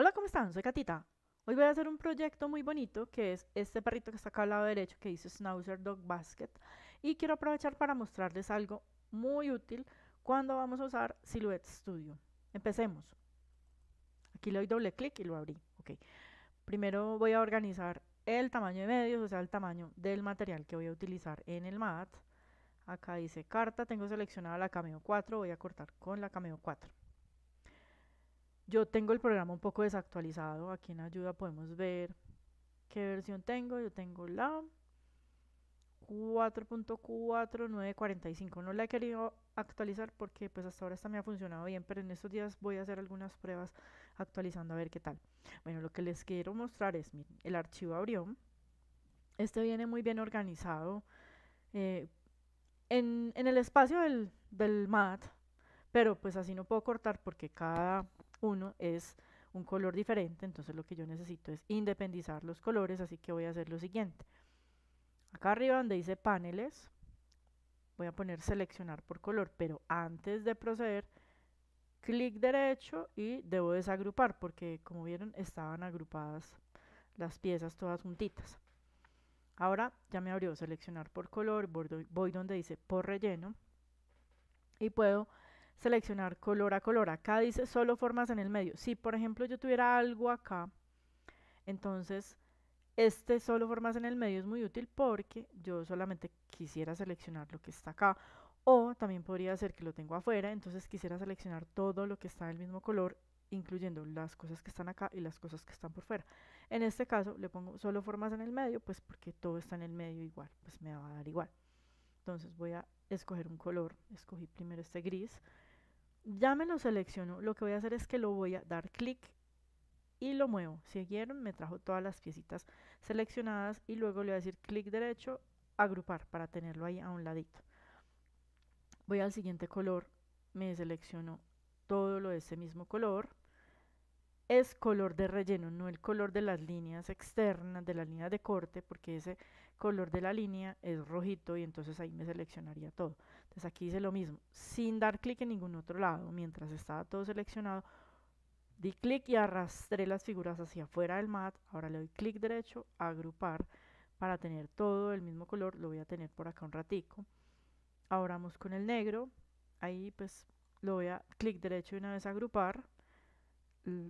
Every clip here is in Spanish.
Hola, ¿cómo están? Soy Catita. Hoy voy a hacer un proyecto muy bonito que es este perrito que está acá al lado derecho que dice Schnauzer Dog Basket y quiero aprovechar para mostrarles algo muy útil cuando vamos a usar Silhouette Studio. Empecemos. Aquí le doy doble clic y lo abrí. Primero voy a organizar el tamaño de medios, o sea, el tamaño del material que voy a utilizar en el mat. Acá dice carta, tengo seleccionada la cameo 4, voy a cortar con la cameo 4. Yo tengo el programa un poco desactualizado. Aquí en ayuda podemos ver qué versión tengo. Yo tengo la 4.4945. No la he querido actualizar porque pues hasta ahora esta me ha funcionado bien, pero en estos días voy a hacer algunas pruebas actualizando a ver qué tal. Bueno, lo que les quiero mostrar es, el archivo abrió. Este viene muy bien organizado. Eh, en, el espacio del, del mat, pero pues así no puedo cortar porque cada uno es un color diferente, entonces lo que yo necesito es independizar los colores, así que voy a hacer lo siguiente. Acá arriba donde dice paneles, voy a poner seleccionar por color, pero antes de proceder, clic derecho y debo desagrupar, porque como vieron estaban agrupadas las piezas todas juntitas. Ahora ya me abrió seleccionar por color, voy donde dice por relleno y puedo seleccionar color a color. Acá dice solo formas en el medio. Si, por ejemplo, yo tuviera algo acá, entonces este solo formas en el medio es muy útil porque yo solamente quisiera seleccionar lo que está acá. O también podría ser que lo tengo afuera, entonces quisiera seleccionar todo lo que está del mismo color, incluyendo las cosas que están acá y las cosas que están por fuera. En este caso le pongo solo formas en el medio, pues porque todo está en el medio igual, pues me va a dar igual. Entonces voy a escoger un color, escogí primero este gris, ya me lo selecciono. Lo que voy a hacer es que lo voy a dar clic y lo muevo. Siguieron, me trajo todas las piecitas seleccionadas y luego le voy a decir clic derecho, agrupar para tenerlo ahí a un ladito. Voy al siguiente color, me selecciono todo lo de ese mismo color. Es color de relleno, no el color de las líneas externas, de las líneas de corte, porque ese color de la línea es rojito y entonces ahí me seleccionaría todo. Entonces aquí hice lo mismo, sin dar clic en ningún otro lado, mientras estaba todo seleccionado, di clic y arrastré las figuras hacia afuera del mat, ahora le doy clic derecho, agrupar, para tener todo el mismo color, lo voy a tener por acá un ratico. Ahora vamos con el negro, ahí pues lo voy a clic derecho y una vez agrupar.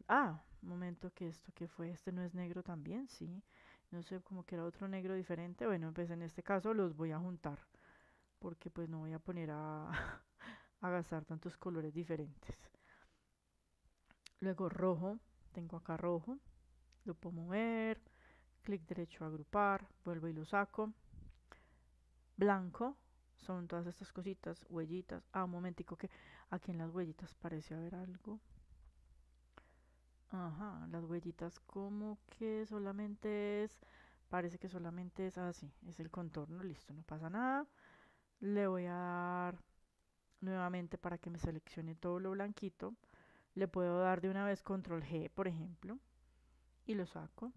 ah, momento que esto que fue, este no es negro también, sí. No sé, cómo que era otro negro diferente. Bueno, pues en este caso los voy a juntar porque pues no voy a poner a, a gastar tantos colores diferentes. Luego rojo, tengo acá rojo, lo puedo mover, clic derecho a agrupar, vuelvo y lo saco. Blanco, son todas estas cositas, huellitas. Ah, un momentico que aquí en las huellitas parece haber algo. Ajá, las huellitas como que solamente es, parece que solamente es así, es el contorno, listo, no pasa nada. Le voy a dar nuevamente para que me seleccione todo lo blanquito. Le puedo dar de una vez control G, por ejemplo. Y lo saco.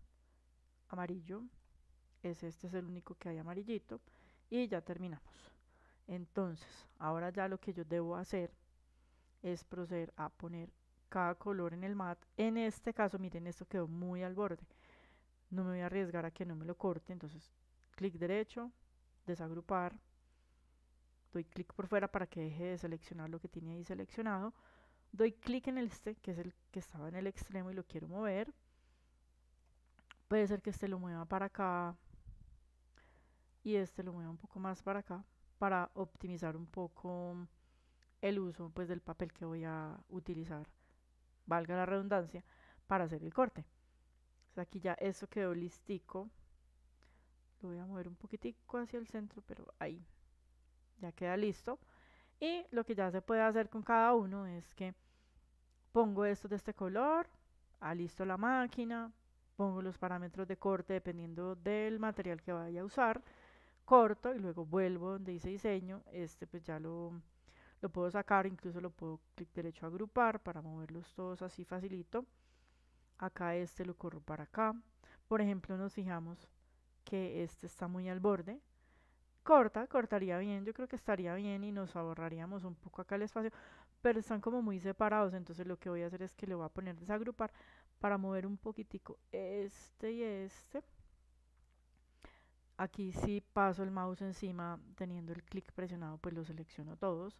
Amarillo. Es este es el único que hay amarillito. Y ya terminamos. Entonces, ahora ya lo que yo debo hacer es proceder a poner cada color en el mat. En este caso, miren, esto quedó muy al borde. No me voy a arriesgar a que no me lo corte. Entonces, clic derecho, desagrupar, doy clic por fuera para que deje de seleccionar lo que tiene ahí seleccionado, doy clic en este, que es el que estaba en el extremo y lo quiero mover, puede ser que este lo mueva para acá y este lo mueva un poco más para acá para optimizar un poco el uso pues del papel que voy a utilizar, valga la redundancia, para hacer el corte. aquí ya eso quedó listico. Lo voy a mover un poquitico hacia el centro, pero ahí ya queda listo. Y lo que ya se puede hacer con cada uno es que pongo esto de este color, listo la máquina, pongo los parámetros de corte dependiendo del material que vaya a usar, corto y luego vuelvo donde dice diseño, este pues ya lo, lo puedo sacar, incluso lo puedo clic derecho a agrupar para moverlos todos así facilito. Acá este lo corro para acá. Por ejemplo, nos fijamos que este está muy al borde, corta, cortaría bien, yo creo que estaría bien y nos ahorraríamos un poco acá el espacio, pero están como muy separados, entonces lo que voy a hacer es que le voy a poner desagrupar para mover un poquitico este y este. Aquí si paso el mouse encima teniendo el clic presionado, pues lo selecciono todos.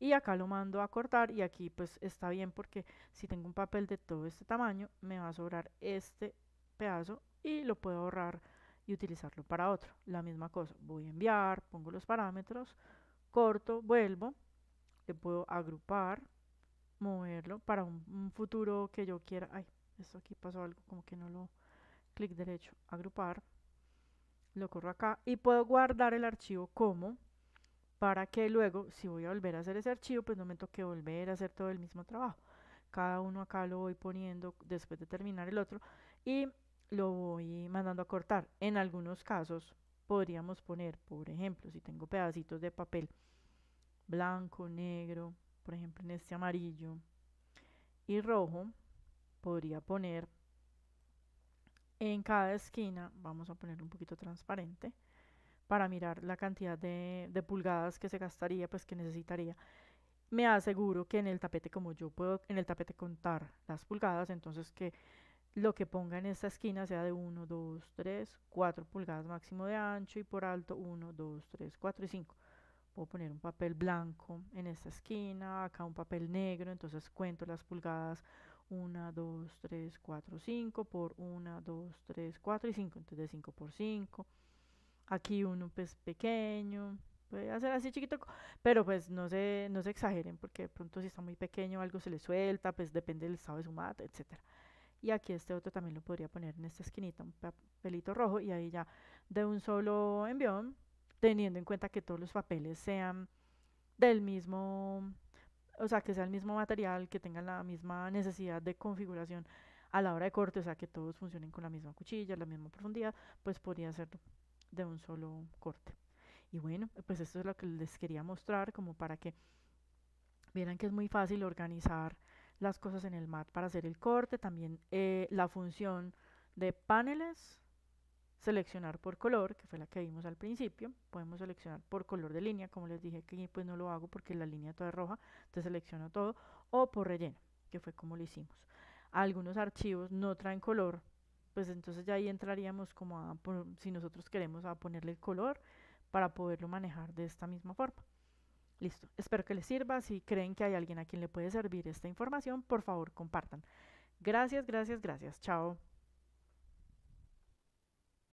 Y acá lo mando a cortar y aquí pues está bien porque si tengo un papel de todo este tamaño me va a sobrar este pedazo y lo puedo ahorrar y utilizarlo para otro. La misma cosa, voy a enviar, pongo los parámetros, corto, vuelvo, le puedo agrupar, moverlo para un, futuro que yo quiera. Ay, esto aquí pasó algo como que no lo... Clic derecho, agrupar, lo corro acá y puedo guardar el archivo como para que luego, si voy a volver a hacer ese archivo, pues no me toque volver a hacer todo el mismo trabajo. Cada uno acá lo voy poniendo después de terminar el otro. Y lo voy mandando a cortar. En algunos casos podríamos poner, por ejemplo, si tengo pedacitos de papel blanco, negro, por ejemplo en este amarillo y rojo, podría poner en cada esquina, vamos a poner un poquito transparente, para mirar la cantidad de, de pulgadas que se gastaría, pues que necesitaría me aseguro que en el tapete como yo puedo en el tapete contar las pulgadas, entonces que lo que ponga en esta esquina sea de 1, 2, 3, 4 pulgadas máximo de ancho y por alto 1, 2, 3, 4 y 5. Puedo poner un papel blanco en esta esquina, acá un papel negro, entonces cuento las pulgadas 1, 2, 3, 4, 5 por 1, 2, 3, 4 y 5, entonces de 5 por 5. Aquí uno pues pequeño, puede hacer así chiquito, pero pues no se, no se exageren porque de pronto si está muy pequeño algo se le suelta, pues depende del estado de su mata, etcétera y aquí este otro también lo podría poner en esta esquinita, un papelito rojo y ahí ya de un solo envión, teniendo en cuenta que todos los papeles sean del mismo, o sea, que sea el mismo material, que tengan la misma necesidad de configuración a la hora de corte, o sea, que todos funcionen con la misma cuchilla, la misma profundidad, pues podría ser de un solo corte. Y bueno, pues esto es lo que les quería mostrar como para que vieran que es muy fácil organizar las cosas en el mat para hacer el corte, también eh, la función de paneles, seleccionar por color, que fue la que vimos al principio, podemos seleccionar por color de línea, como les dije que pues no lo hago porque la línea toda roja, te selecciono todo, o por relleno, que fue como lo hicimos. Algunos archivos no traen color, pues entonces ya ahí entraríamos como a, si nosotros queremos a ponerle color para poderlo manejar de esta misma forma. Listo. Espero que les sirva. Si creen que hay alguien a quien le puede servir esta información, por favor, compartan. Gracias, gracias, gracias. Chao.